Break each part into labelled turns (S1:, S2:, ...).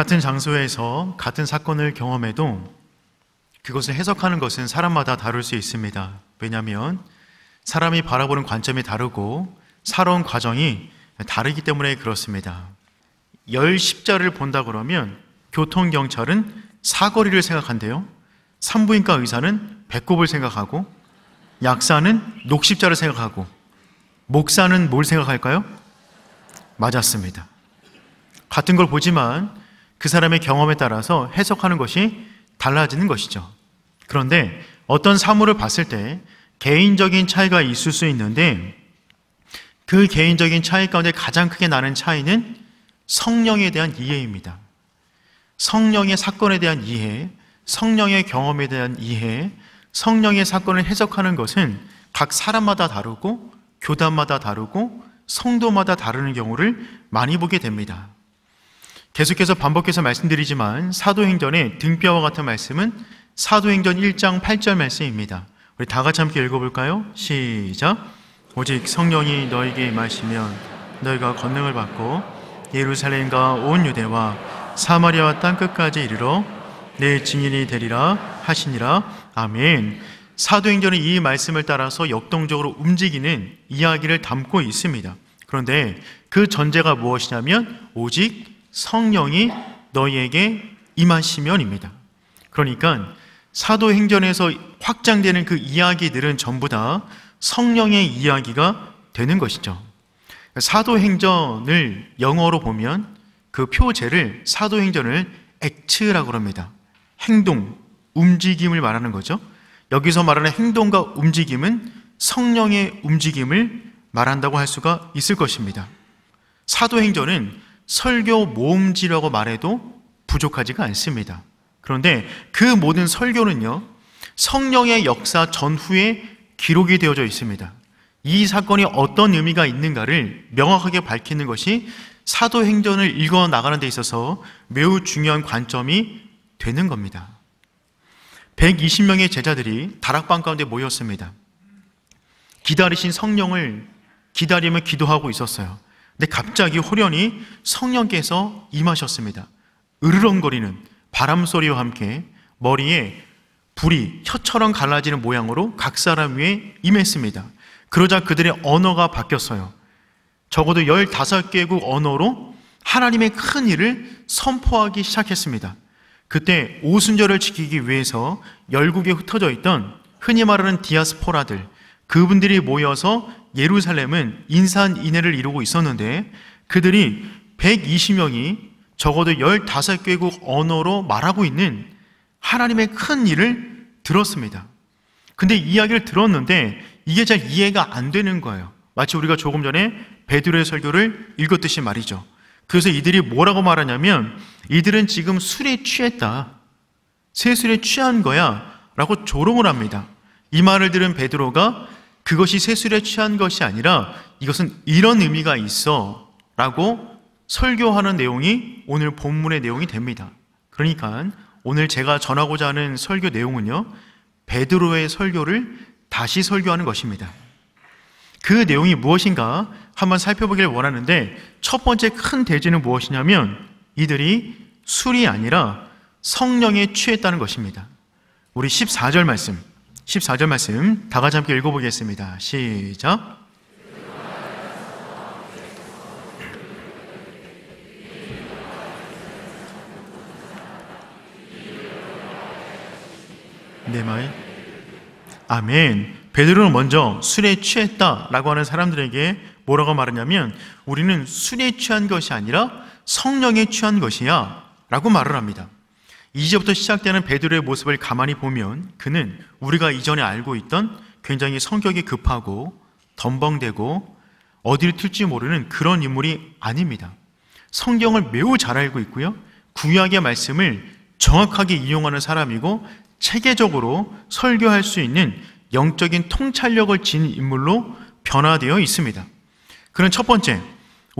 S1: 같은 장소에서 같은 사건을 경험해도 그것을 해석하는 것은 사람마다 다를 수 있습니다. 왜냐하면 사람이 바라보는 관점이 다르고 살아온 과정이 다르기 때문에 그렇습니다. 열 십자를 본다 그러면 교통경찰은 사거리를 생각한대요. 산부인과 의사는 배꼽을 생각하고 약사는 녹십자를 생각하고 목사는 뭘 생각할까요? 맞았습니다. 같은 걸 보지만 그 사람의 경험에 따라서 해석하는 것이 달라지는 것이죠. 그런데 어떤 사물을 봤을 때 개인적인 차이가 있을 수 있는데 그 개인적인 차이 가운데 가장 크게 나는 차이는 성령에 대한 이해입니다. 성령의 사건에 대한 이해, 성령의 경험에 대한 이해, 성령의 사건을 해석하는 것은 각 사람마다 다르고 교단마다 다르고 성도마다 다르는 경우를 많이 보게 됩니다. 계속해서 반복해서 말씀드리지만 사도행전의 등뼈와 같은 말씀은 사도행전 1장 8절 말씀입니다. 우리 다 같이 함께 읽어볼까요? 시작. 오직 성령이 너에게 임하시면 너희가 권능을 받고 예루살렘과 온 유대와 사마리아와 땅 끝까지 이르러 내 증인이 되리라 하시니라. 아멘. 사도행전은 이 말씀을 따라서 역동적으로 움직이는 이야기를 담고 있습니다. 그런데 그 전제가 무엇이냐면 오직 성령이 너희에게 임하시면입니다. 그러니까 사도행전에서 확장되는 그 이야기들은 전부 다 성령의 이야기가 되는 것이죠. 사도행전을 영어로 보면 그 표제를 사도행전을 액츠라고 합니다. 행동, 움직임을 말하는 거죠. 여기서 말하는 행동과 움직임은 성령의 움직임을 말한다고 할 수가 있을 것입니다. 사도행전은 설교 모음지라고 말해도 부족하지가 않습니다. 그런데 그 모든 설교는요, 성령의 역사 전후에 기록이 되어져 있습니다. 이 사건이 어떤 의미가 있는가를 명확하게 밝히는 것이 사도행전을 읽어 나가는 데 있어서 매우 중요한 관점이 되는 겁니다. 120명의 제자들이 다락방 가운데 모였습니다. 기다리신 성령을 기다리며 기도하고 있었어요. 근데 갑자기 호련히 성령께서 임하셨습니다. 으르렁거리는 바람 소리와 함께 머리에 불이 혀처럼 갈라지는 모양으로 각 사람 위에 임했습니다. 그러자 그들의 언어가 바뀌었어요. 적어도 15개국 언어로 하나님의 큰 일을 선포하기 시작했습니다. 그때 오순절을 지키기 위해서 열국에 흩어져 있던 흔히 말하는 디아스포라들, 그분들이 모여서 예루살렘은 인산 인해를 이루고 있었는데 그들이 120명이 적어도 15개국 언어로 말하고 있는 하나님의 큰 일을 들었습니다. 근데 이야기를 들었는데 이게 잘 이해가 안 되는 거예요. 마치 우리가 조금 전에 베드로의 설교를 읽었듯이 말이죠. 그래서 이들이 뭐라고 말하냐면 이들은 지금 술에 취했다. 세 술에 취한 거야. 라고 조롱을 합니다. 이 말을 들은 베드로가 그것이 세술에 취한 것이 아니라 이것은 이런 의미가 있어 라고 설교하는 내용이 오늘 본문의 내용이 됩니다. 그러니까 오늘 제가 전하고자 하는 설교 내용은요. 베드로의 설교를 다시 설교하는 것입니다. 그 내용이 무엇인가 한번 살펴보길 원하는데 첫 번째 큰 대지는 무엇이냐면 이들이 술이 아니라 성령에 취했다는 것입니다. 우리 14절 말씀 14절 말씀 다 같이 함께 읽어보겠습니다. 시작. 내 말. 아멘. 베드로는 먼저 술에 취했다라고 하는 사람들에게 뭐라고 말하냐면 우리는 술에 취한 것이 아니라 성령에 취한 것이야라고 말을 합니다. 이제부터 시작되는 베드로의 모습을 가만히 보면 그는 우리가 이전에 알고 있던 굉장히 성격이 급하고 덤벙대고 어디를 튈지 모르는 그런 인물이 아닙니다. 성경을 매우 잘 알고 있고요. 구약의 말씀을 정확하게 이용하는 사람이고 체계적으로 설교할 수 있는 영적인 통찰력을 지닌 인물로 변화되어 있습니다. 그는 첫 번째,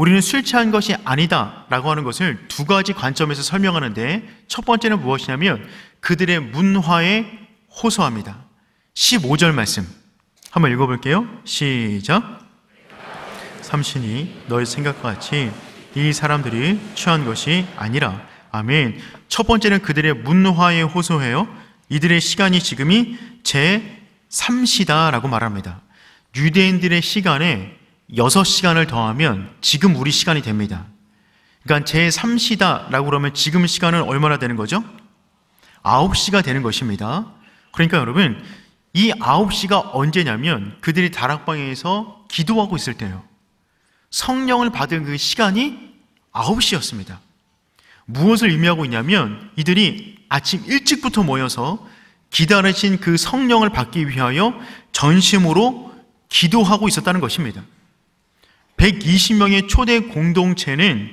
S1: 우리는 술 취한 것이 아니다 라고 하는 것을 두 가지 관점에서 설명하는데 첫 번째는 무엇이냐면 그들의 문화에 호소합니다. 15절 말씀 한번 읽어볼게요. 시작. 삼신이 너의 생각과 같이 이 사람들이 취한 것이 아니라 아멘. 첫 번째는 그들의 문화에 호소해요. 이들의 시간이 지금이 제 3시다라고 말합니다. 유대인들의 시간에 6시간을 더하면 지금 우리 시간이 됩니다. 그러니까 제3시다라고 그러면 지금 시간은 얼마나 되는 거죠? 9시가 되는 것입니다. 그러니까 여러분, 이 9시가 언제냐면 그들이 다락방에서 기도하고 있을 때예요. 성령을 받은 그 시간이 9시였습니다. 무엇을 의미하고 있냐면 이들이 아침 일찍부터 모여서 기다리신 그 성령을 받기 위하여 전심으로 기도하고 있었다는 것입니다. 120명의 초대 공동체는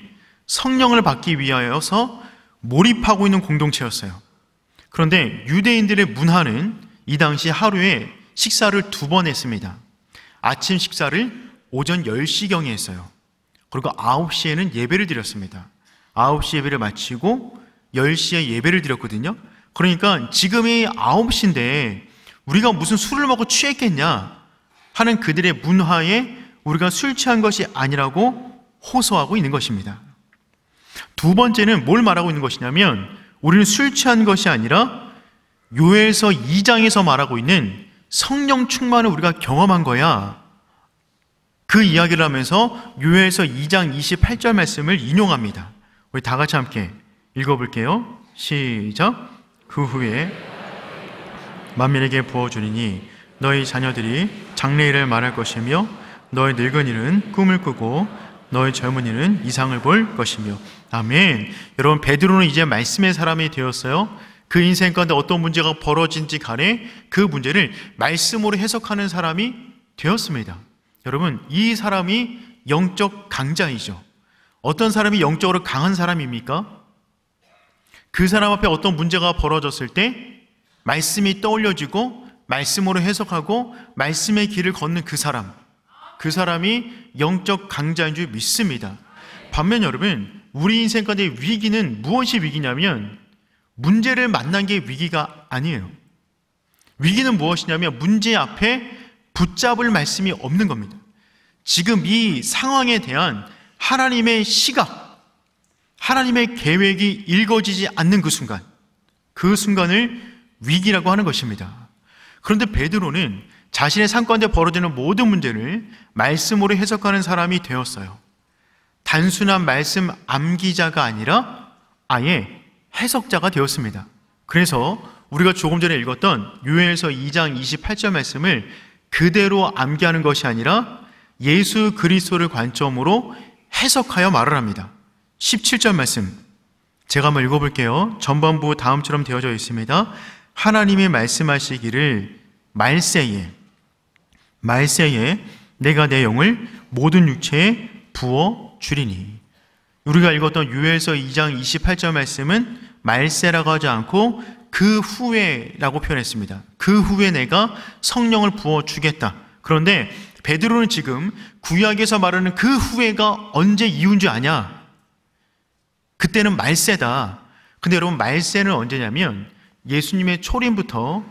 S1: 성령을 받기 위하여서 몰입하고 있는 공동체였어요. 그런데 유대인들의 문화는 이 당시 하루에 식사를 두 번 했습니다. 아침 식사를 오전 10시경에 했어요. 그리고 9시에는 예배를 드렸습니다. 9시 예배를 마치고 10시에 예배를 드렸거든요. 그러니까 지금이 9시인데 우리가 무슨 술을 먹고 취했겠냐 하는 그들의 문화에 우리가 술 취한 것이 아니라고 호소하고 있는 것입니다. 두 번째는 뭘 말하고 있는 것이냐면 우리는 술 취한 것이 아니라 요에서 2장에서 말하고 있는 성령 충만을 우리가 경험한 거야. 그 이야기를 하면서 요에서 2장 28절 말씀을 인용합니다. 우리 다 같이 함께 읽어볼게요. 시작. 그 후에 만민에게 부어주리니 너희 자녀들이 장래일을 말할 것이며 너의 늙은이는 꿈을 꾸고 너의 젊은이는 이상을 볼 것이며 아멘 여러분 베드로는 이제 말씀의 사람이 되었어요 그 인생 가운데 어떤 문제가 벌어진지 간에 그 문제를 말씀으로 해석하는 사람이 되었습니다 여러분 이 사람이 영적 강자이죠 어떤 사람이 영적으로 강한 사람입니까? 그 사람 앞에 어떤 문제가 벌어졌을 때 말씀이 떠올려지고 말씀으로 해석하고 말씀의 길을 걷는 그 사람 그 사람이 영적 강자인 줄 믿습니다. 반면 여러분, 우리 인생 가운데 위기는 무엇이 위기냐면 문제를 만난 게 위기가 아니에요. 위기는 무엇이냐면 문제 앞에 붙잡을 말씀이 없는 겁니다. 지금 이 상황에 대한 하나님의 시각, 하나님의 계획이 읽어지지 않는 그 순간, 그 순간을 위기라고 하는 것입니다. 그런데 베드로는 자신의 상관에 벌어지는 모든 문제를 말씀으로 해석하는 사람이 되었어요. 단순한 말씀 암기자가 아니라 아예 해석자가 되었습니다. 그래서 우리가 조금 전에 읽었던 요엘서 2장 28절 말씀을 그대로 암기하는 것이 아니라 예수 그리스도를 관점으로 해석하여 말을 합니다. 17절 말씀. 제가 한번 읽어볼게요. 전반부 다음처럼 되어져 있습니다. 하나님이 말씀하시기를 말세에 말세에 내가 내 영을 모든 육체에 부어 주리니. 우리가 읽었던 유엘서 2장 28절 말씀은 말세라고 하지 않고 그 후에라고 표현했습니다. 그 후에 내가 성령을 부어 주겠다. 그런데 베드로는 지금 구약에서 말하는 그 후에가 언제 이유인 줄 아냐? 그때는 말세다. 근데 여러분 말세는 언제냐면 예수님의 초림부터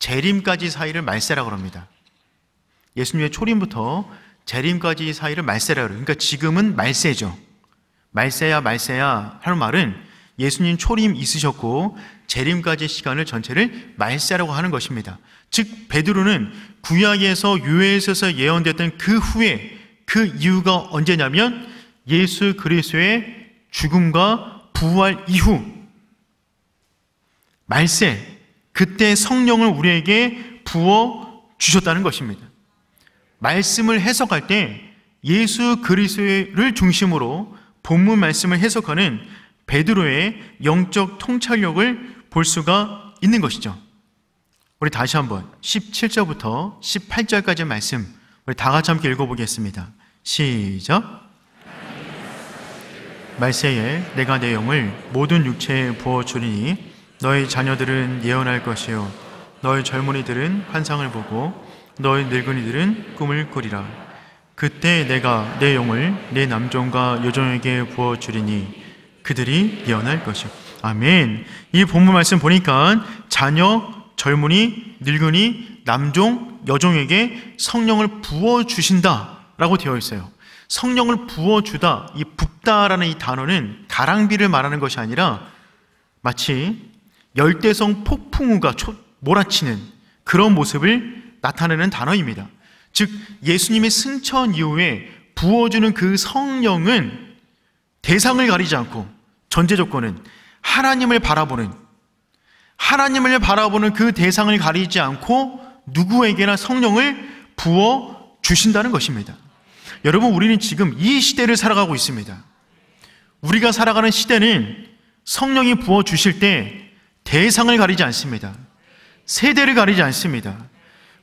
S1: 재림까지 사이를 말세라고 합니다. 예수님의 초림부터 재림까지 사이를 말세라 그래요. 그러니까 지금은 말세죠. 말세야 말세야 할 말은 예수님 초림 있으셨고 재림까지 시간을 전체를 말세라고 하는 것입니다. 즉 베드로는 구약에서 요엘에서 예언됐던 그 후에 그 이유가 언제냐면 예수 그리스도의 죽음과 부활 이후 말세 그때 성령을 우리에게 부어 주셨다는 것입니다. 말씀을 해석할 때 예수 그리스도를 중심으로 본문 말씀을 해석하는 베드로의 영적 통찰력을 볼 수가 있는 것이죠. 우리 다시 한번 17절부터 18절까지 말씀 우리 다 같이 함께 읽어보겠습니다. 시작. 말세에 내가 내 영을 모든 육체에 부어 주리니 너희 자녀들은 예언할 것이요 너희 젊은이들은 환상을 보고 너희 늙은이들은 꿈을 꾸리라. 그때 내가 내 영을 내 남종과 여종에게 부어 주리니 그들이 예언할 것이요. 아멘. 이 본문 말씀 보니까 자녀, 젊은이, 늙은이, 남종, 여종에게 성령을 부어 주신다라고 되어 있어요. 성령을 부어 주다, 이 붓다라는 이 단어는 가랑비를 말하는 것이 아니라 마치 열대성 폭풍우가 몰아치는 그런 모습을 나타내는 단어입니다. 즉, 예수님의 승천 이후에 부어주는 그 성령은 대상을 가리지 않고 전제 조건은 하나님을 바라보는 하나님을 바라보는 그 대상을 가리지 않고 누구에게나 성령을 부어 주신다는 것입니다. 여러분, 우리는 지금 이 시대를 살아가고 있습니다. 우리가 살아가는 시대는 성령이 부어 주실 때 대상을 가리지 않습니다. 세대를 가리지 않습니다.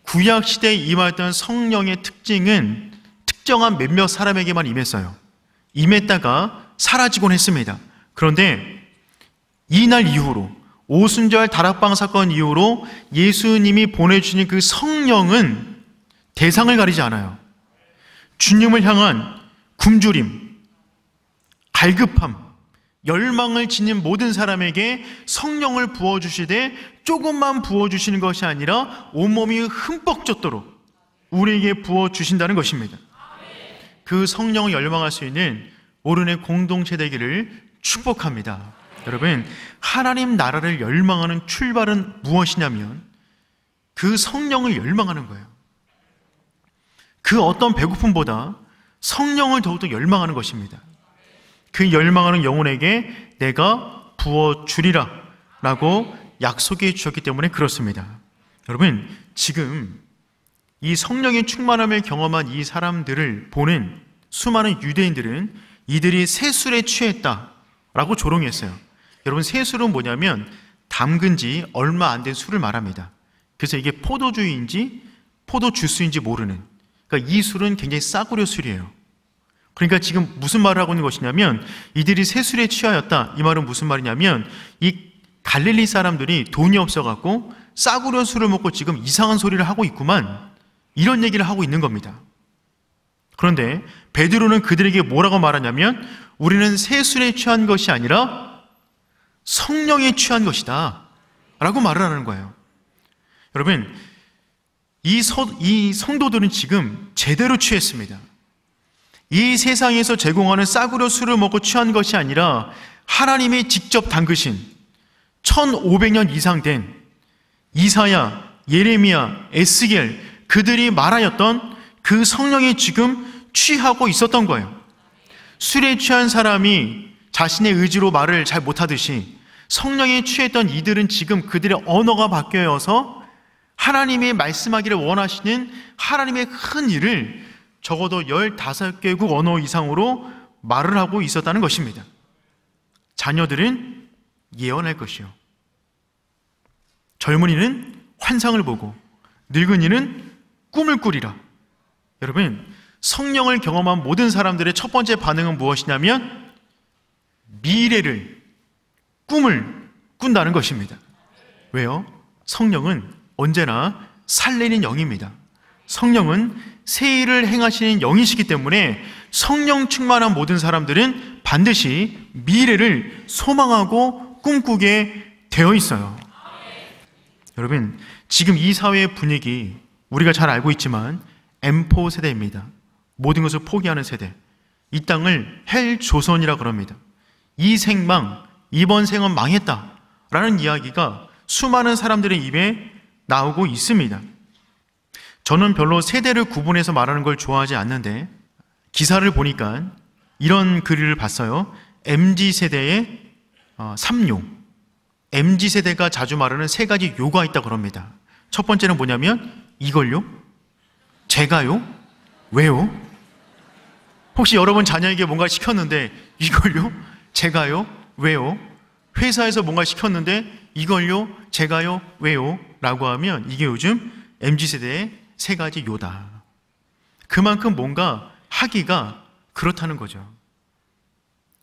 S1: 구약 시대에 임하던 성령의 특징은 특정한 몇몇 사람에게만 임했어요. 임했다가 사라지곤 했습니다. 그런데 이날 이후로 오순절 다락방 사건 이후로 예수님이 보내주신 그 성령은 대상을 가리지 않아요. 주님을 향한 굶주림, 갈급함, 열망을 지닌 모든 사람에게 성령을 부어주시되 조금만 부어주시는 것이 아니라 온몸이 흠뻑 젖도록 우리에게 부어주신다는 것입니다. 그 성령을 열망할 수 있는 오른의 공동체 되기를 축복합니다. 여러분, 하나님 나라를 열망하는 출발은 무엇이냐면 그 성령을 열망하는 거예요. 그 어떤 배고픔보다 성령을 더욱더 열망하는 것입니다. 그 열망하는 영혼에게 내가 부어주리라 라고 약속해 주셨기 때문에 그렇습니다. 여러분, 지금 이 성령의 충만함을 경험한 이 사람들을 보는 수많은 유대인들은 이들이 세술에 취했다 라고 조롱했어요. 여러분, 세술은 뭐냐면 담근 지 얼마 안 된 술을 말합니다. 그래서 이게 포도주인지 포도주스인지 모르는. 그러니까 이 술은 굉장히 싸구려 술이에요. 그러니까 지금 무슨 말을 하고 있는 것이냐면 이들이 세술에 취하였다. 이 말은 무슨 말이냐면 이 갈릴리 사람들이 돈이 없어갖고 싸구려 술을 먹고 지금 이상한 소리를 하고 있구만. 이런 얘기를 하고 있는 겁니다. 그런데 베드로는 그들에게 뭐라고 말하냐면 우리는 세술에 취한 것이 아니라 성령에 취한 것이다. 라고 말을 하는 거예요. 여러분, 이, 서, 이 성도들은 지금 제대로 취했습니다. 이 세상에서 제공하는 싸구려 술을 먹고 취한 것이 아니라 하나님이 직접 담그신 1500년 이상 된 이사야, 예레미야, 에스겔 그들이 말하였던 그 성령이 지금 취하고 있었던 거예요. 술에 취한 사람이 자신의 의지로 말을 잘 못하듯이 성령에 취했던 이들은 지금 그들의 언어가 바뀌어서 하나님이 말씀하기를 원하시는 하나님의 큰 일을 적어도 15개국 언어 이상으로 말을 하고 있었다는 것입니다. 자녀들은 예언할 것이요. 젊은이는 환상을 보고 늙은이는 꿈을 꾸리라. 여러분, 성령을 경험한 모든 사람들의 첫 번째 반응은 무엇이냐면 미래를, 꿈을 꾼다는 것입니다. 왜요? 성령은 언제나 살리는 영입니다. 성령은 새 일을 행하시는 영이시기 때문에 성령 충만한 모든 사람들은 반드시 미래를 소망하고 꿈꾸게 되어 있어요. 여러분, 지금 이 사회의 분위기 우리가 잘 알고 있지만 M4 세대입니다. 모든 것을 포기하는 세대. 이 땅을 헬 조선이라 그럽니다. 이 생망, 이번 생은 망했다. 라는 이야기가 수많은 사람들의 입에 나오고 있습니다. 저는 별로 세대를 구분해서 말하는 걸 좋아하지 않는데 기사를 보니까 이런 글을 봤어요. m g 세대의 삼용. m g 세대가 자주 말하는 세 가지 요가 있다 그럽니다. 첫 번째는 뭐냐면 이걸요? 제가요? 왜요? 혹시 여러분 자녀에게 뭔가 시켰는데 이걸요? 제가요? 왜요? 회사에서 뭔가 시켰는데 이걸요? 제가요? 왜요? 라고 하면 이게 요즘 m g 세대의 세 가지 요다. 그만큼 뭔가 하기가 그렇다는 거죠.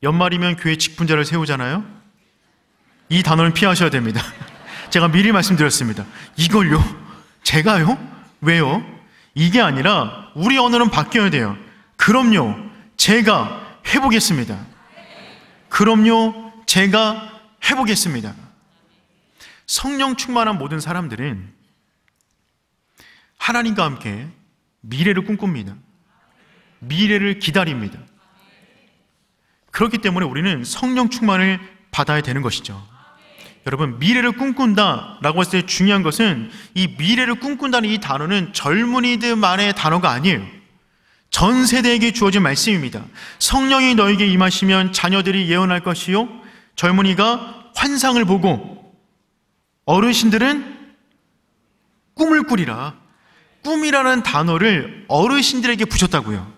S1: 연말이면 교회 직분자를 세우잖아요? 이 단어는 피하셔야 됩니다. 제가 미리 말씀드렸습니다. 이걸요? 제가요? 왜요? 이게 아니라 우리 언어는 바뀌어야 돼요. 그럼요, 제가 해보겠습니다. 그럼요, 제가 해보겠습니다. 성령 충만한 모든 사람들은 하나님과 함께 미래를 꿈꿉니다. 미래를 기다립니다. 그렇기 때문에 우리는 성령 충만을 받아야 되는 것이죠. 여러분, 미래를 꿈꾼다 라고 했을 때 중요한 것은 이 미래를 꿈꾼다는 이 단어는 젊은이들만의 단어가 아니에요. 전 세대에게 주어진 말씀입니다. 성령이 너에게 임하시면 자녀들이 예언할 것이요. 젊은이가 환상을 보고 어르신들은 꿈을 꾸리라. 꿈이라는 단어를 어르신들에게 붙였다고요.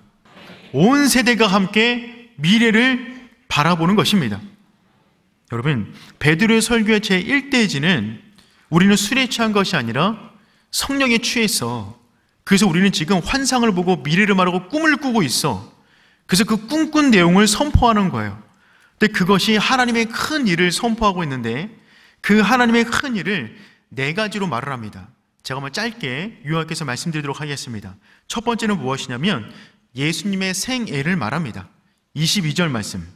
S1: 온 세대가 함께 미래를 바라보는 것입니다. 여러분, 베드로의 설교의 제1대지는 우리는 술에 취한 것이 아니라 성령에 취해서 그래서 우리는 지금 환상을 보고 미래를 말하고 꿈을 꾸고 있어. 그래서 그 꿈꾼 내용을 선포하는 거예요. 근데 그것이 하나님의 큰 일을 선포하고 있는데 그 하나님의 큰 일을 네 가지로 말을 합니다. 제가 한번 짧게 요약해서 말씀드리도록 하겠습니다. 첫 번째는 무엇이냐면 예수님의 생애를 말합니다. 22절 말씀.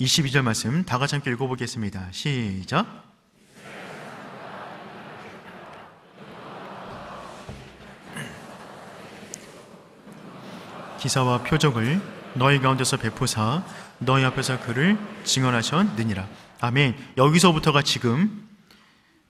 S1: 22절 말씀 다 같이 함께 읽어보겠습니다. 시작. 기사와 표적을 너희 가운데서 베푸사 너희 앞에서 그를 증언하셨느니라. 아멘. 여기서부터가 지금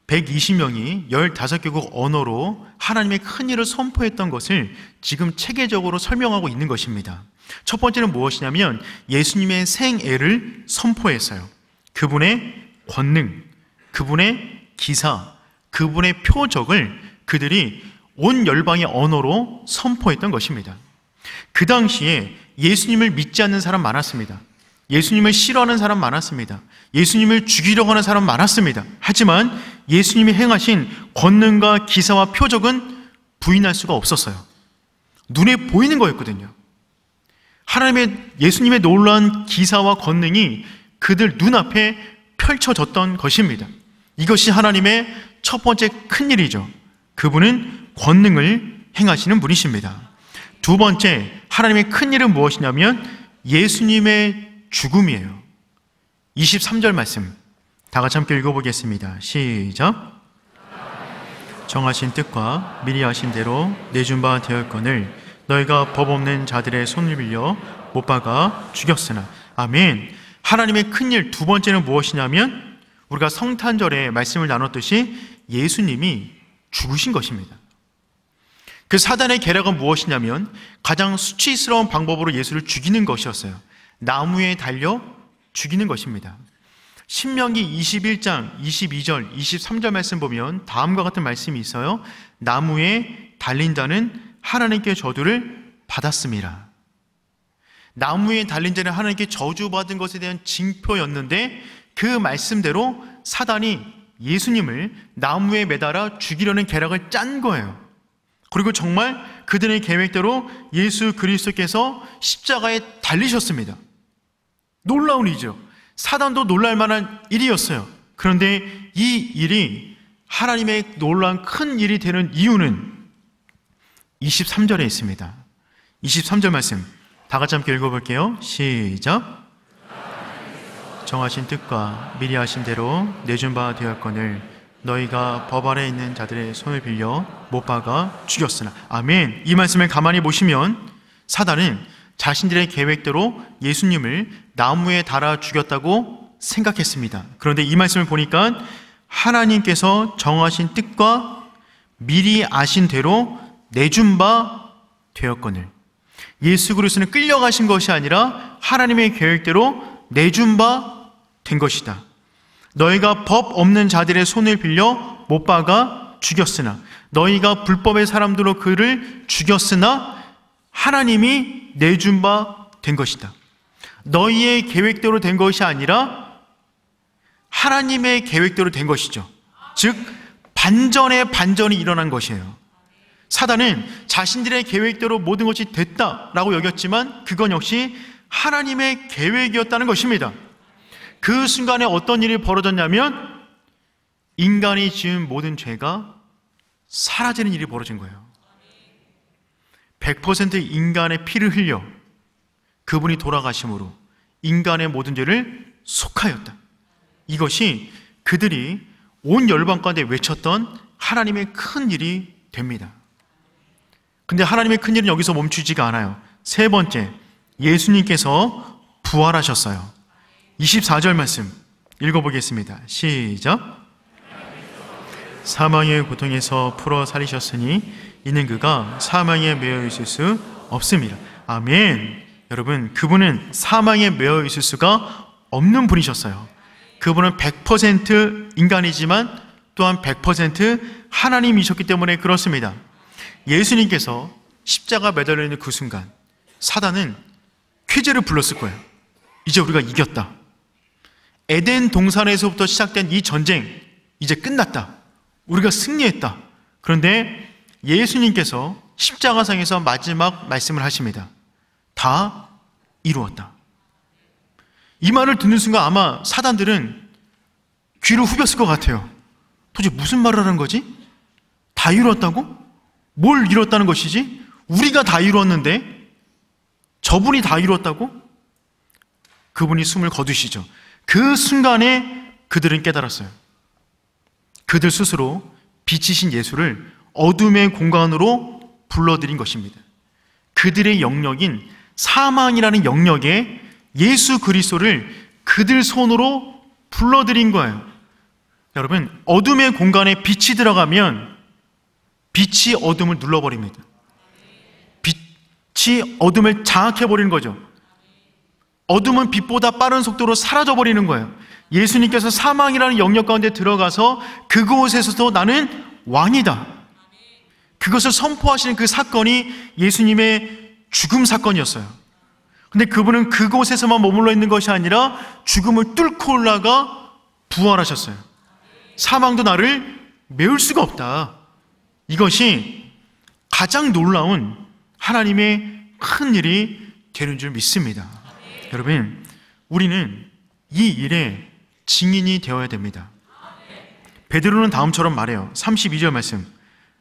S1: 120명이 15개국 언어로 하나님의 큰 일을 선포했던 것을 지금 체계적으로 설명하고 있는 것입니다. 첫 번째는 무엇이냐면 예수님의 생애를 선포했어요. 그분의 권능, 그분의 기사, 그분의 표적을 그들이 온 열방의 언어로 선포했던 것입니다. 그 당시에 예수님을 믿지 않는 사람 많았습니다. 예수님을 싫어하는 사람 많았습니다. 예수님을 죽이려고 하는 사람 많았습니다. 하지만 예수님이 행하신 권능과 기사와 표적은 부인할 수가 없었어요. 눈에 보이는 거였거든요. 하나님의 예수님의 놀라운 기사와 권능이 그들 눈앞에 펼쳐졌던 것입니다. 이것이 하나님의 첫 번째 큰 일이죠. 그분은 권능을 행하시는 분이십니다. 두 번째, 하나님의 큰 일은 무엇이냐면 예수님의 죽음이에요. 23절 말씀 다 같이 함께 읽어보겠습니다. 시작. 정하신 뜻과 미리 하신 대로 내준 바 되었건을 너희가 법 없는 자들의 손을 빌려 못 박아 죽였으나 아멘. 하나님의 큰일 두 번째는 무엇이냐면 우리가 성탄절에 말씀을 나눴듯이 예수님이 죽으신 것입니다. 그 사단의 계략은 무엇이냐면 가장 수치스러운 방법으로 예수를 죽이는 것이었어요. 나무에 달려 죽이는 것입니다. 신명기 21장 22절 23절 말씀 보면 다음과 같은 말씀이 있어요. 나무에 달린 자는 하나님께 저주를 받았습니다. 나무에 달린 자는 하나님께 저주받은 것에 대한 징표였는데 그 말씀대로 사단이 예수님을 나무에 매달아 죽이려는 계략을 짠 거예요. 그리고 정말 그들의 계획대로 예수 그리스도께서 십자가에 달리셨습니다. 놀라운 일이죠. 사단도 놀랄 만한 일이었어요. 그런데 이 일이 하나님의 놀란 큰 일이 되는 이유는 23절에 있습니다. 23절 말씀 다 같이 함께 읽어볼게요. 시작. 정하신 뜻과 미리 하신 대로 내준 바 되었거늘 너희가 법 아래 있는 자들의 손을 빌려 못 박아 죽였으나 아멘. 이 말씀을 가만히 보시면 사단은 자신들의 계획대로 예수님을 나무에 달아 죽였다고 생각했습니다. 그런데 이 말씀을 보니까 하나님께서 정하신 뜻과 미리 아신 대로 내준 바 되었거늘. 예수 그리스는 끌려가신 것이 아니라 하나님의 계획대로 내준 바 된 것이다. 너희가 법 없는 자들의 손을 빌려 못 박아 죽였으나 너희가 불법의 사람들로 그를 죽였으나 하나님이 내준 바 된 것이다. 너희의 계획대로 된 것이 아니라 하나님의 계획대로 된 것이죠. 즉, 반전의 반전이 일어난 것이에요. 사단은 자신들의 계획대로 모든 것이 됐다라고 여겼지만 그건 역시 하나님의 계획이었다는 것입니다. 그 순간에 어떤 일이 벌어졌냐면 인간이 지은 모든 죄가 사라지는 일이 벌어진 거예요. 100% 인간의 피를 흘려 그분이 돌아가심으로 인간의 모든 죄를 속하였다. 이것이 그들이 온 열방 가운데 외쳤던 하나님의 큰 일이 됩니다. 근데 하나님의 큰 일은 여기서 멈추지가 않아요. 세 번째, 예수님께서 부활하셨어요. 24절 말씀 읽어보겠습니다. 시작. 사망의 고통에서 풀어 살리셨으니 있는 그가 사망에 매여 있을 수 없습니다. 아멘. 여러분, 그분은 사망에 매여 있을 수가 없는 분이셨어요. 그분은 100% 인간이지만 또한 100% 하나님이셨기 때문에 그렇습니다. 예수님께서 십자가 매달려 있는 그 순간 사단은 퀴즈를 불렀을 거예요. 이제 우리가 이겼다. 에덴 동산에서부터 시작된 이 전쟁 이제 끝났다. 우리가 승리했다. 그런데 예수님께서 십자가상에서 마지막 말씀을 하십니다. 다 이루었다. 이 말을 듣는 순간 아마 사단들은 귀를 후볐을 것 같아요. 도대체 무슨 말을 하는 거지? 다 이루었다고? 뭘이루었다는 것이지? 우리가 다 이루었는데 저분이 다 이루었다고? 그분이 숨을 거두시죠. 그 순간에 그들은 깨달았어요. 그들 스스로 비치신 예수를 어둠의 공간으로 불러들인 것입니다. 그들의 영역인 사망이라는 영역에 예수 그리스도를 그들 손으로 불러들인 거예요. 여러분, 어둠의 공간에 빛이 들어가면 빛이 어둠을 눌러버립니다. 빛이 어둠을 장악해버리는 거죠. 어둠은 빛보다 빠른 속도로 사라져버리는 거예요. 예수님께서 사망이라는 영역 가운데 들어가서 그곳에서도 나는 왕이다. 그것을 선포하시는 그 사건이 예수님의 죽음 사건이었어요. 근데 그분은 그곳에서만 머물러 있는 것이 아니라 죽음을 뚫고 올라가 부활하셨어요. 사망도 나를 메울 수가 없다. 이것이 가장 놀라운 하나님의 큰 일이 되는 줄 믿습니다. 여러분, 우리는 이 일에 증인이 되어야 됩니다. 베드로는 다음처럼 말해요. 32절 말씀.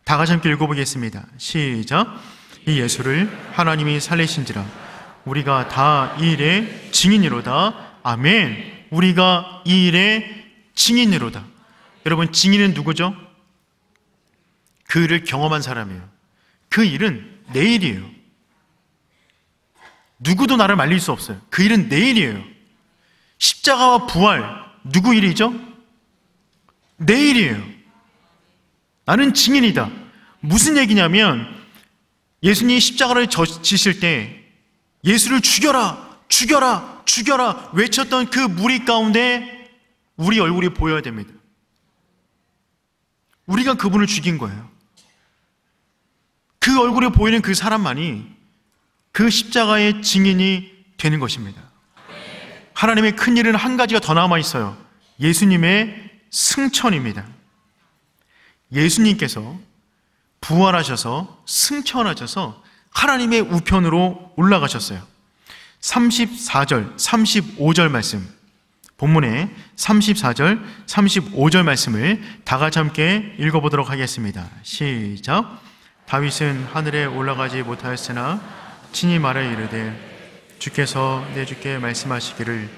S1: 다 같이 함께 읽어보겠습니다. 시작. 이 예수를 하나님이 살리신지라 우리가 다 이 일의 증인이로다. 아멘. 우리가 이 일의 증인으로다. 여러분, 증인은 누구죠? 그 일을 경험한 사람이에요. 그 일은 내일이에요. 누구도 나를 말릴 수 없어요. 그 일은 내일이에요. 십자가와 부활, 누구 일이죠? 내일이에요. 나는 증인이다. 무슨 얘기냐면 예수님이 십자가를 지실 때 예수를 죽여라, 죽여라, 죽여라 외쳤던 그 무리 가운데 우리 얼굴이 보여야 됩니다. 우리가 그분을 죽인 거예요. 그 얼굴이 보이는 그 사람만이 그 십자가의 증인이 되는 것입니다. 하나님의 큰 일은 한 가지가 더 남아 있어요. 예수님의 승천입니다. 예수님께서 부활하셔서 승천하셔서 하나님의 우편으로 올라가셨어요. 34절, 35절 말씀. 본문의 34절, 35절 말씀을 다 같이 함께 읽어보도록 하겠습니다. 시작. 다윗은 하늘에 올라가지 못하였으나 친히 말해 이르되 주께서 내 주께 말씀하시기를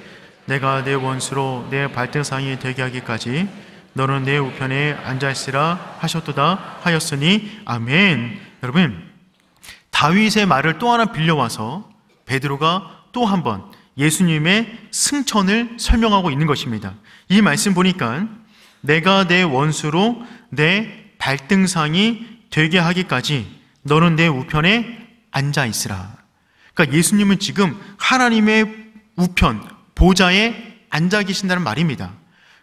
S1: 내가 내 원수로 내 발등상이 되게 하기까지 너는 내 우편에 앉아 있으라 하셨도다 하였으니 아멘. 여러분 다윗의 말을 또 하나 빌려와서 베드로가 또 한 번 예수님의 승천을 설명하고 있는 것입니다. 이 말씀 보니까 내가 내 원수로 내 발등상이 되게 하기까지 너는 내 우편에 앉아 있으라. 그러니까 예수님은 지금 하나님의 우편 보좌에 앉아 계신다는 말입니다.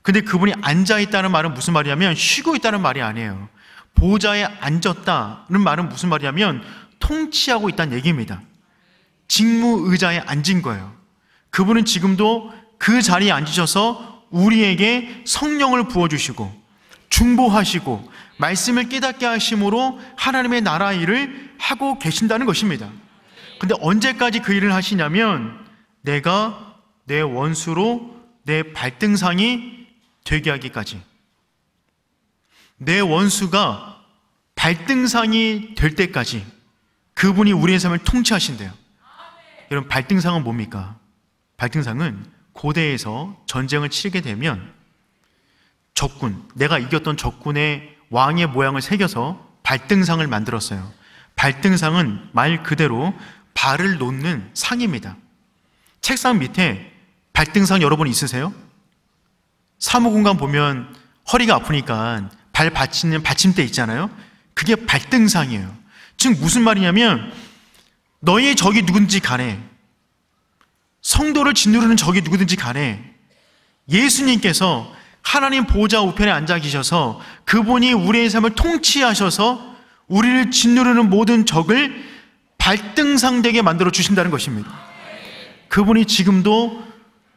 S1: 근데 그분이 앉아 있다는 말은 무슨 말이냐면 쉬고 있다는 말이 아니에요. 보좌에 앉았다는 말은 무슨 말이냐면 통치하고 있다는 얘기입니다. 직무 의자에 앉은 거예요. 그분은 지금도 그 자리에 앉으셔서 우리에게 성령을 부어주시고 중보하시고 말씀을 깨닫게 하심으로 하나님의 나라 일을 하고 계신다는 것입니다. 근데 언제까지 그 일을 하시냐면 내가 내 원수로 내 발등상이 되게 하기까지 내 원수가 발등상이 될 때까지 그분이 우리의 삶을 통치하신대요. 여러분 발등상은 뭡니까? 발등상은 고대에서 전쟁을 치르게 되면 적군, 내가 이겼던 적군의 왕의 모양을 새겨서 발등상을 만들었어요. 발등상은 말 그대로 발을 놓는 상입니다. 책상 밑에 발등상 여러분 있으세요? 사무공간 보면 허리가 아프니까 발 받치는 받침대 있잖아요. 그게 발등상이에요. 즉 무슨 말이냐면 너희의 적이 누군지 간에 성도를 짓누르는 적이 누구든지 간에 예수님께서 하나님 보좌 우편에 앉아 계셔서 그분이 우리의 삶을 통치하셔서 우리를 짓누르는 모든 적을 발등상되게 만들어 주신다는 것입니다. 그분이 지금도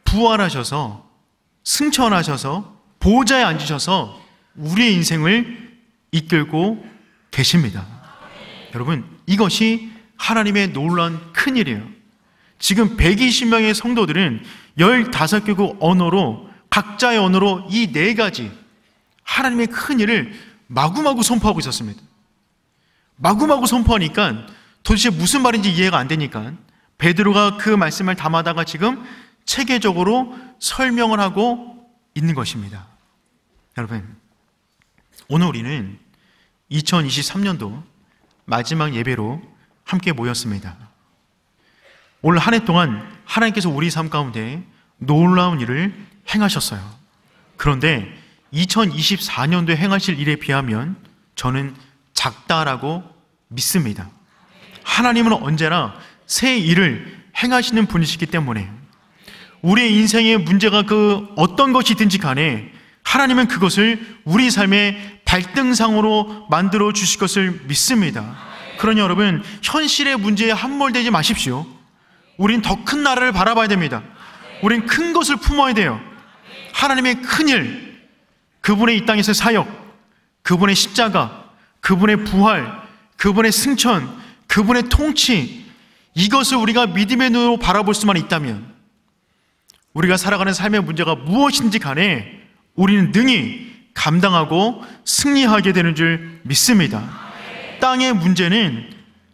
S1: 부활하셔서 승천하셔서 보호자에 앉으셔서 우리의 인생을 이끌고 계십니다. 여러분, 이것이 하나님의 놀란 큰일이에요. 지금 120명의 성도들은 15개국 언어로 각자의 언어로 이 네 가지 하나님의 큰일을 마구마구 선포하고 있었습니다. 마구마구 선포하니까 도대체 무슨 말인지 이해가 안 되니까 베드로가 그 말씀을 담아다가 지금 체계적으로 설명을 하고 있는 것입니다. 여러분, 오늘 우리는 2023년도 마지막 예배로 함께 모였습니다. 올 한 해 동안 하나님께서 우리 삶 가운데 놀라운 일을 행하셨어요. 그런데 2024년도에 행하실 일에 비하면 저는 작다라고 믿습니다. 하나님은 언제나 새 일을 행하시는 분이시기 때문에 우리의 인생의 문제가 그 어떤 것이든지 간에 하나님은 그것을 우리 삶의 발등상으로 만들어 주실 것을 믿습니다. 그러니 여러분, 현실의 문제에 함몰되지 마십시오. 우린 더 큰 나라를 바라봐야 됩니다. 우린 큰 것을 품어야 돼요. 하나님의 큰 일, 그분의 이 땅에서 사역, 그분의 십자가, 그분의 부활, 그분의 승천, 그분의 통치, 이것을 우리가 믿음의 눈으로 바라볼 수만 있다면 우리가 살아가는 삶의 문제가 무엇인지 간에 우리는 능히 감당하고 승리하게 되는 줄 믿습니다. 땅의 문제는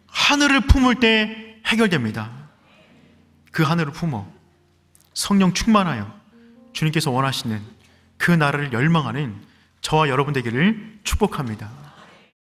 S1: 하늘을 품을 때 해결됩니다. 그 하늘을 품어 성령 충만하여 주님께서 원하시는 그 나라를 열망하는 저와 여러분 되기를 축복합니다.